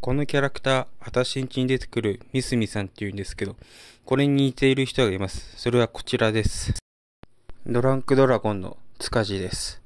このキャラクター、私んちに出てくるミスミさんっていうんですけど、これに似ている人がいます。それはこちらです。ドランクドラゴンの塚地です。